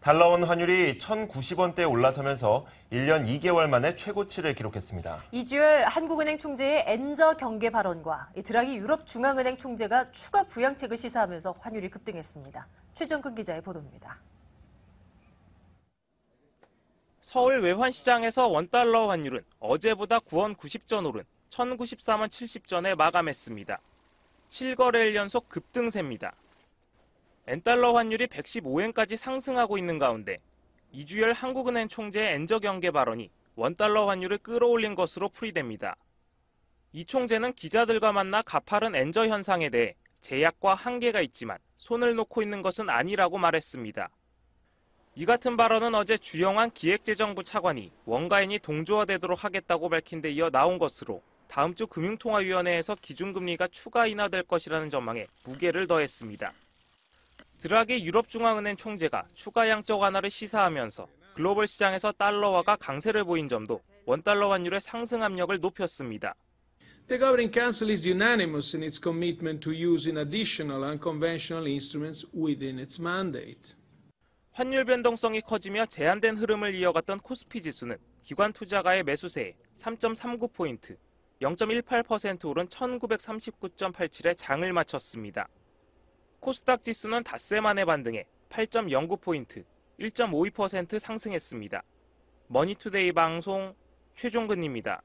달러원 환율이 1,090원대에 올라서면서 1년 2개월 만에 최고치를 기록했습니다. 이주열 한국은행 총재의 엔저 경계 발언과 드라기 유럽 중앙은행 총재가 추가 부양책을 시사하면서 환율이 급등했습니다. 최정근 기자의 보도입니다. 서울 외환시장에서 원달러 환율은 어제보다 9원 90전 오른 1,093원 70전에 마감했습니다. 7거래일 연속 급등세입니다. 엔달러 환율이 115엔까지 상승하고 있는 가운데 이주열 한국은행 총재 의 엔저경계 발언이 원달러 환율을 끌어올린 것으로 풀이됩니다. 이 총재는 기자들과 만나 가파른 엔저 현상에 대해 제약과 한계가 있지만 손을 놓고 있는 것은 아니라고 말했습니다. 이 같은 발언은 어제 주영환 기획재정부 차관이 원가인이 동조화되도록 하겠다고 밝힌 데 이어 나온 것으로 다음 주 금융통화위원회에서 기준금리가 추가 인하될 것이라는 전망에 무게를 더했습니다. 드라게 유럽중앙은행 총재가 추가 양적 완화를 시사하면서 글로벌 시장에서 달러화가 강세를 보인 점도 원달러 환율의 상승 압력을 높였습니다. The Governing Council is unanimous in its commitment to u s i n additional unconventional instruments within its mandate. 환율 변동성이 커지며 제한된 흐름을 이어갔던 코스피 지수는 기관 투자가의 매수세에 3.39포인트, 0.18% 오른 1939.87에 장을 마쳤습니다. 코스닥 지수는 닷새 만에 반등해 8.09포인트, 1.52% 상승했습니다. 머니투데이 방송 최종근입니다.